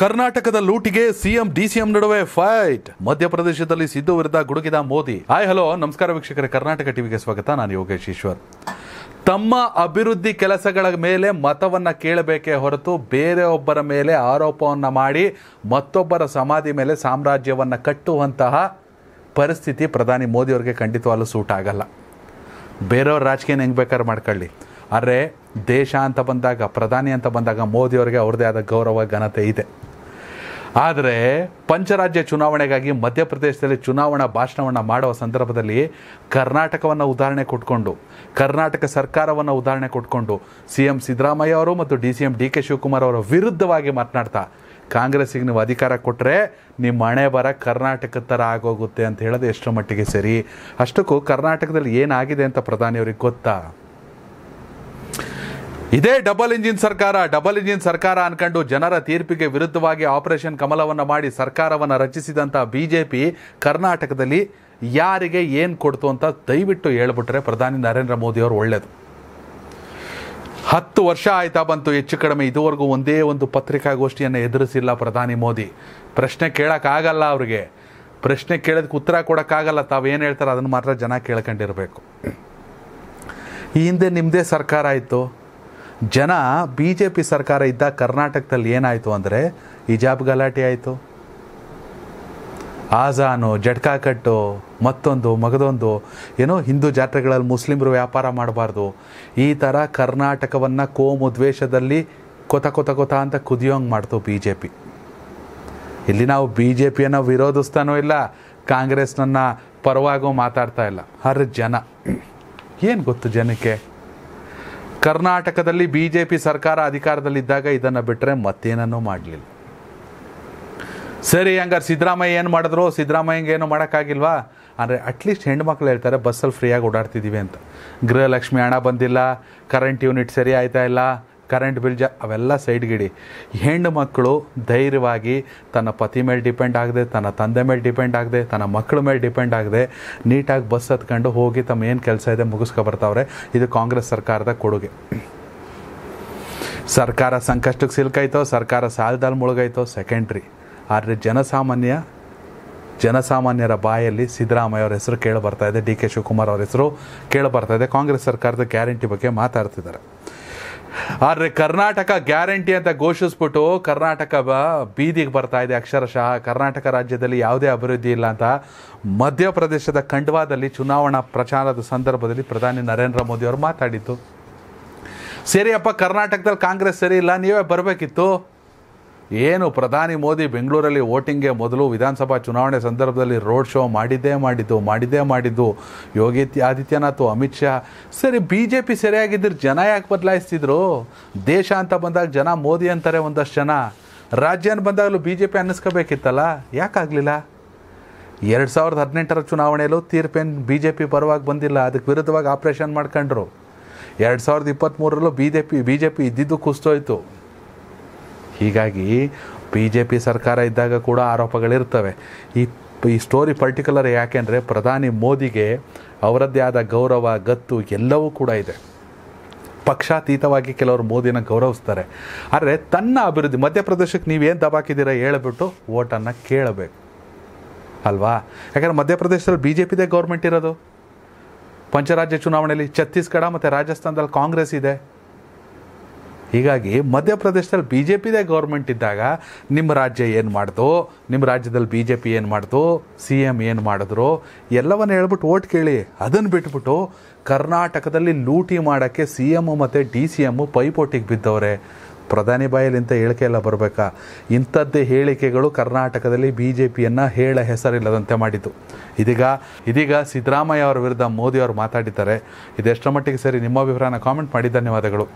ಕರ್ನಾಟಕದ ಲೂಟಿಗೆ CM DCM ನಡುವೆ ಫೈಟ್ ಮಧ್ಯಪ್ರದೇಶದಲ್ಲಿ ಸಿದ್ದು ವಿರುದ್ಧ ಗುಡುಗಿದ ಮೋದಿ ಹಾಯ್ ಹಲೋ ನಮಸ್ಕಾರ ವೀಕ್ಷಕರೇ ಕರ್ನಾಟಕ ಟಿವಿಗೆ ಸ್ವಾಗತ ನಾನು ಯೋಗೇಶ್ ಈಶ್ವರ್ ತಮ್ಮ ಅಭಿವೃದ್ಧಿ ಕೆಲಸಗಳ ಮೇಲೆ ಮತವನ್ನ ಕೇಳಬೇಕೇ ಹೊರತು ಬೇರೆಯೊಬ್ಬರ ಮೇಲೆ ಆರೋಪವನ್ನು ಮಾಡಿ ಮತ್ತೊಬ್ಬರ ಸಮಾಧಿ ಮೇಲೆ ಸಾಮ್ರಾಜ್ಯವನ್ನು ಕಟ್ಟುವಂತಹ ಪರಿಸ್ಥಿತಿ ಪ್ರಧಾನಿ ಮೋದಿಯವ್ರಿಗೆ ಖಂಡಿತವಾಗ್ಲೂ ಸೂಟ್ ಆಗಲ್ಲ ಬೇರೆಯವ್ರ ರಾಜಕೀಯನ ಹೆಂಗ್ ಬೇಕಾದ್ರೆ ಮಾಡ್ಕೊಳ್ಳಿ ಆದರೆ ದೇಶ ಅಂತ ಬಂದಾಗ ಪ್ರಧಾನಿ ಅಂತ ಬಂದಾಗ ಮೋದಿಯವರಿಗೆ ಅವ್ರದೇ ಆದ ಗೌರವ ಘನತೆ ಇದೆ ಆದರೆ ಪಂಚರಾಜ್ಯ ಚುನಾವಣೆಗಾಗಿ ಮಧ್ಯಪ್ರದೇಶದಲ್ಲಿ ಚುನಾವಣಾ ಭಾಷಣವನ್ನು ಮಾಡುವ ಸಂದರ್ಭದಲ್ಲಿ ಕರ್ನಾಟಕವನ್ನು ಉದಾಹರಣೆ ಕೊಟ್ಕೊಂಡು ಕರ್ನಾಟಕ ಸರ್ಕಾರವನ್ನು ಉದಾಹರಣೆ ಕೊಟ್ಕೊಂಡು ಸಿ ಎಂ ಸಿದ್ದರಾಮಯ್ಯ ಅವರು ಮತ್ತು D C M D K Shivakumar ಅವರ ವಿರುದ್ಧವಾಗಿ ಮಾತನಾಡ್ತಾ ಕಾಂಗ್ರೆಸ್ಸಿಗೆ ನೀವು ಅಧಿಕಾರ ಕೊಟ್ಟರೆ ನಿಮ್ಮ ಹಣೆ ಬರ ಕರ್ನಾಟಕದ ಥರ ಆಗೋಗುತ್ತೆ ಅಂತ ಹೇಳೋದು ಎಷ್ಟರ ಮಟ್ಟಿಗೆ ಸರಿ ಅಷ್ಟಕ್ಕೂ ಕರ್ನಾಟಕದಲ್ಲಿ ಏನಾಗಿದೆ ಅಂತ ಪ್ರಧಾನಿಯವ್ರಿಗೆ ಗೊತ್ತಾ ಇದೇ ಡಬಲ್ ಇಂಜಿನ್ ಸರ್ಕಾರ ಡಬಲ್ ಇಂಜಿನ್ ಸರ್ಕಾರ ಅನ್ಕೊಂಡು ಜನರ ತೀರ್ಪಿಗೆ ವಿರುದ್ಧವಾಗಿ ಆಪರೇಷನ್ ಕಮಲವನ್ನು ಮಾಡಿ ಸರ್ಕಾರವನ್ನು ರಚಿಸಿದಂತ ಬಿಜೆಪಿ ಕರ್ನಾಟಕದಲ್ಲಿ ಯಾರಿಗೆ ಏನು ಕೊಡ್ತು ಅಂತ ದಯವಿಟ್ಟು ಹೇಳ್ಬಿಟ್ರೆ ಪ್ರಧಾನಿ ನರೇಂದ್ರ ಮೋದಿ ಅವರು ಒಳ್ಳೇದು ಹತ್ತು ವರ್ಷ ಆಯ್ತಾ ಬಂತು ಹೆಚ್ಚು ಕಡಿಮೆ ಇದುವರೆಗೂ ಒಂದೇ ಒಂದು ಪತ್ರಿಕಾಗೋಷ್ಠಿಯನ್ನು ಎದುರಿಸಿಲ್ಲ ಪ್ರಧಾನಿ ಮೋದಿ ಪ್ರಶ್ನೆ ಕೇಳೋಕ್ಕಾಗಲ್ಲ ಅವ್ರಿಗೆ ಪ್ರಶ್ನೆ ಕೇಳೋದಕ್ಕೆ ಉತ್ತರ ಕೊಡೋಕ್ಕಾಗಲ್ಲ ತಾವೇನು ಹೇಳ್ತಾರೆ ಅದನ್ನು ಮಾತ್ರ ಜನ ಕೇಳ್ಕೊಂಡಿರಬೇಕು ಈ ಹಿಂದೆ ನಿಮ್ಮದೇ ಸರ್ಕಾರ ಆಯಿತು ಜನ ಬಿ ಜೆ ಪಿ ಸರ್ಕಾರ ಇದ್ದ ಕರ್ನಾಟಕದಲ್ಲಿ ಏನಾಯಿತು ಅಂದರೆ ಹಿಜಾಬ್ ಗಲಾಟೆ ಆಯಿತು ಆಜಾನು ಜಟ್ಕಾಕಟ್ಟು ಮತ್ತೊಂದು ಮಗದೊಂದು ಏನೋ ಹಿಂದೂ ಜಾತ್ರೆಗಳಲ್ಲಿ ಮುಸ್ಲಿಮರು ವ್ಯಾಪಾರ ಮಾಡಬಾರ್ದು ಈ ಥರ ಕರ್ನಾಟಕವನ್ನು ಕೋಮು ದ್ವೇಷದಲ್ಲಿ ಕೊತ ಕೊತ ಕೊತ ಅಂತ ಕುದಿಯೋಂಗೆ ಮಾಡ್ತು ಬಿ ಜೆ ಪಿ ಇಲ್ಲಿ ನಾವು ಬಿ ಜೆ ಪಿಯನ್ನು ವಿರೋಧಿಸ್ತಾನೂ ಇಲ್ಲ ಕಾಂಗ್ರೆಸ್ನನ್ನು ಪರವಾಗೋ ಮಾತಾಡ್ತಾ ಇಲ್ಲ ಹರ ಜನ ಏನು ಗೊತ್ತು ಜನಕ್ಕೆ ಕರ್ನಾಟಕದಲ್ಲಿ ಬಿ ಜೆ ಪಿ ಸರ್ಕಾರ ಅಧಿಕಾರದಲ್ಲಿದ್ದಾಗ ಇದನ್ನು ಬಿಟ್ಟರೆ ಮತ್ತೇನನ್ನೂ ಮಾಡಲಿಲ್ಲ ಸರಿ ಹಂಗಾರೆ ಸಿದ್ದರಾಮಯ್ಯ ಏನು ಮಾಡಿದ್ರು ಸಿದ್ದರಾಮಯ್ಯಂಗೆ ಏನು ಮಾಡೋಕ್ಕಾಗಿಲ್ವಾ ಅಂದರೆ ಅಟ್ಲೀಸ್ಟ್ ಹೆಣ್ಮಕ್ಳು ಹೇಳ್ತಾರೆ ಬಸ್ಸಲ್ಲಿ ಫ್ರೀಯಾಗಿ ಓಡಾಡ್ತಿದ್ದೀವಿ ಅಂತ ಗೃಹಲಕ್ಷ್ಮಿ ಹಣ ಬಂದಿಲ್ಲ ಕರೆಂಟ್ ಯೂನಿಟ್ ಸರಿ ಆಯ್ತಾ ಇಲ್ಲ ಕರೆಂಟ್ ಬಿಲ್ ಜ ಅವೆಲ್ಲ ಸೈಡ್ಗಿಡಿ ಹೆಣ್ಣು ಮಕ್ಕಳು ಧೈರ್ಯವಾಗಿ ತನ್ನ ಪತಿ ಮೇಲೆ ಡಿಪೆಂಡ್ ಆಗದೆ ತನ್ನ ತಂದೆ ಮೇಲೆ ಡಿಪೆಂಡ್ ಆಗದೆ ತನ್ನ ಮಕ್ಕಳ ಮೇಲೆ ಡಿಪೆಂಡ್ ಆಗದೆ ನೀಟಾಗಿ ಬಸ್ ಹತ್ಕೊಂಡು ಹೋಗಿ ತಮ್ಮ ಏನು ಕೆಲಸ ಇದೆ ಮುಗಿಸ್ಕೊಬರ್ತಾವ್ರೆ ಇದು ಕಾಂಗ್ರೆಸ್ ಸರ್ಕಾರದ ಕೊಡುಗೆ ಸರ್ಕಾರ ಸಂಕಷ್ಟಕ್ಕೆ ಸಿಲ್ಕಾಯ್ತೋ ಸರ್ಕಾರ ಸಾಲದಲ್ಲಿ ಮುಳುಗಾಯ್ತೋ ಸೆಕೆಂಡ್ರಿ ಆದರೆ ಜನಸಾಮಾನ್ಯ ಜನಸಾಮಾನ್ಯರ ಬಾಯಲ್ಲಿ ಸಿದ್ದರಾಮಯ್ಯ ಅವರ ಹೆಸರು ಕೇಳಿ ಬರ್ತಾ ಇದೆ ಡಿ ಕೆ ಶಿವಕುಮಾರ್ ಅವ್ರ ಹೆಸರು ಕೇಳಿ ಬರ್ತಾ ಇದೆ ಕಾಂಗ್ರೆಸ್ ಸರ್ಕಾರದ ಗ್ಯಾರಂಟಿ ಬಗ್ಗೆ ಮಾತಾಡ್ತಿದ್ದಾರೆ ಆದರೆ ಕರ್ನಾಟಕ ಗ್ಯಾರಂಟಿ ಅಂತ ಘೋಷಿಸ್ಬಿಟ್ಟು ಕರ್ನಾಟಕ ಬೀದಿಗೆ ಬರ್ತಾ ಇದೆ ಅಕ್ಷರಶಃ ಕರ್ನಾಟಕ ರಾಜ್ಯದಲ್ಲಿ ಯಾವುದೇ ಅಭಿವೃದ್ಧಿ ಇಲ್ಲ ಅಂತ ಮಧ್ಯಪ್ರದೇಶದ ಖಂಡ್ವಾದಲ್ಲಿ ಚುನಾವಣಾ ಪ್ರಚಾರದ ಸಂದರ್ಭದಲ್ಲಿ ಪ್ರಧಾನಿ ನರೇಂದ್ರ ಮೋದಿ ಅವರು ಮಾತಾಡಿತ್ತು ಸರಿಯಪ್ಪ ಕರ್ನಾಟಕದಲ್ಲಿ ಕಾಂಗ್ರೆಸ್ ಸರಿ ಇಲ್ಲ ನೀವೇ ಬರಬೇಕಿತ್ತು ಏನು ಪ್ರಧಾನಿ ಮೋದಿ ಬೆಂಗಳೂರಲ್ಲಿ ವೋಟಿಂಗ್ಗೆ ಮೊದಲು ವಿಧಾನಸಭಾ ಚುನಾವಣೆ ಸಂದರ್ಭದಲ್ಲಿ ರೋಡ್ ಶೋ ಮಾಡಿದ್ದೇ ಮಾಡಿದ್ದು ಮಾಡಿದ್ದೇ ಮಾಡಿದ್ದು ಯೋಗಿ ಆದಿತ್ಯನಾಥ್ ಅಮಿತ್ ಶಾ ಸರಿ ಬಿ ಜೆ ಪಿ ಸರಿಯಾಗಿದ್ದರೆ ಜನ ಯಾಕೆ ಬದಲಾಯಿಸ್ತಿದ್ರು ದೇಶ ಅಂತ ಬಂದಾಗ ಜನ ಮೋದಿ ಅಂತಾರೆ ಒಂದಷ್ಟು ಜನ ರಾಜ್ಯ ಅಂತ ಬಂದಾಗಲೂ ಬಿ ಜೆ ಪಿ ಅನ್ನಿಸ್ಕೋಬೇಕಿತ್ತಲ್ಲ ಯಾಕಾಗಲಿಲ್ಲ ಎರಡು ಸಾವಿರದ ಹದಿನೆಂಟರ ಚುನಾವಣೆಯಲ್ಲೂ ತೀರ್ಪೇನು ಬಿ ಜೆ ಪಿ ಪರವಾಗಿ ಬಂದಿಲ್ಲ ಅದಕ್ಕೆ ವಿರುದ್ಧವಾಗಿ ಆಪ್ರೇಷನ್ ಮಾಡ್ಕೊಂಡ್ರು ಎರಡು ಸಾವಿರದ ಇಪ್ಪತ್ತ್ಮೂರರಲ್ಲೂ B J P B J P ಇದ್ದಿದ್ದು ಕುಸ್ತೋಯ್ತು ಹೀಗಾಗಿ ಬಿ ಜೆ ಪಿ ಸರ್ಕಾರ ಇದ್ದಾಗ ಕೂಡ ಆರೋಪಗಳಿರ್ತವೆ ಈ ಈ ಸ್ಟೋರಿ ಪರ್ಟಿಕ್ಯುಲರ್ ಯಾಕೆಂದರೆ ಪ್ರಧಾನಿ ಮೋದಿಗೆ ಅವರದ್ದೇ ಆದ ಗೌರವ ಗತ್ತು ಎಲ್ಲವೂ ಕೂಡ ಇದೆ ಪಕ್ಷಾತೀತವಾಗಿ ಕೆಲವರು ಮೋದಿನ ಗೌರವಿಸ್ತಾರೆ ಆದರೆ ತನ್ನ ಅಭಿವೃದ್ಧಿ ಮಧ್ಯಪ್ರದೇಶಕ್ಕೆ ನೀವೇನು ದಬಾಕಿದ್ದೀರಾ ಹೇಳಿಬಿಟ್ಟು ಓಟನ್ನು ಕೇಳಬೇಕು ಅಲ್ವಾ ಯಾಕಂದರೆ ಮಧ್ಯಪ್ರದೇಶದಲ್ಲಿ ಬಿ ಜೆ ಪಿದೇ ಗೌರ್ಮೆಂಟ್ ಇರೋದು ಪಂಚರಾಜ್ಯ ಚುನಾವಣೆಯಲ್ಲಿ ಛತ್ತೀಸ್ಗಢ ಮತ್ತು ರಾಜಸ್ಥಾನದಲ್ಲಿ ಕಾಂಗ್ರೆಸ್ ಇದೆ ಹೀಗಾಗಿ ಮಧ್ಯಪ್ರದೇಶದಲ್ಲಿ ಬಿ ಜೆ ಪಿದೇ ಗೌರ್ಮೆಂಟ್ ಇದ್ದಾಗ ನಿಮ್ಮ ರಾಜ್ಯ ಏನು ಮಾಡ್ತು ನಿಮ್ಮ ರಾಜ್ಯದಲ್ಲಿ ಬಿ ಜೆ ಪಿ ಏನು ಮಾಡ್ತು ಸಿ ಎಮ್ ಏನು ಮಾಡಿದ್ರು ಎಲ್ಲವನ್ನು ಹೇಳ್ಬಿಟ್ಟು ಓಟ್ ಕೇಳಿ ಅದನ್ನು ಬಿಟ್ಬಿಟ್ಟು ಕರ್ನಾಟಕದಲ್ಲಿ ಲೂಟಿ ಮಾಡೋಕ್ಕೆ ಸಿ ಎಮ್ಮು ಮತ್ತು ಡಿ ಸಿ ಎಮ್ಮು ಪೈಪೋಟಿಗೆ ಬಿದ್ದವ್ರೆ ಪ್ರಧಾನಿ ಬಾಯಲ್ಲಿಂತ ಹೇಳಿಕೆ ಎಲ್ಲ ಬರಬೇಕಾ ಇಂಥದ್ದೇ ಹೇಳಿಕೆಗಳು ಕರ್ನಾಟಕದಲ್ಲಿ ಬಿ ಜೆ ಪಿಯನ್ನು ಹೇಳ ಹೆಸರಿಲ್ಲದಂತೆ ಮಾಡಿದ್ದು ಇದೀಗ ಇದೀಗ ಸಿದ್ದರಾಮಯ್ಯ ಅವರ ವಿರುದ್ಧ ಮೋದಿ ಅವರು ಮಾತಾಡಿದ್ದಾರೆ ಇದೆಷ್ಟರ ಮಟ್ಟಿಗೆ ಸರಿ ನಿಮ್ಮ ಅಭಿಪ್ರಾಯನ ಕಾಮೆಂಟ್ ಮಾಡಿ ಧನ್ಯವಾದಗಳು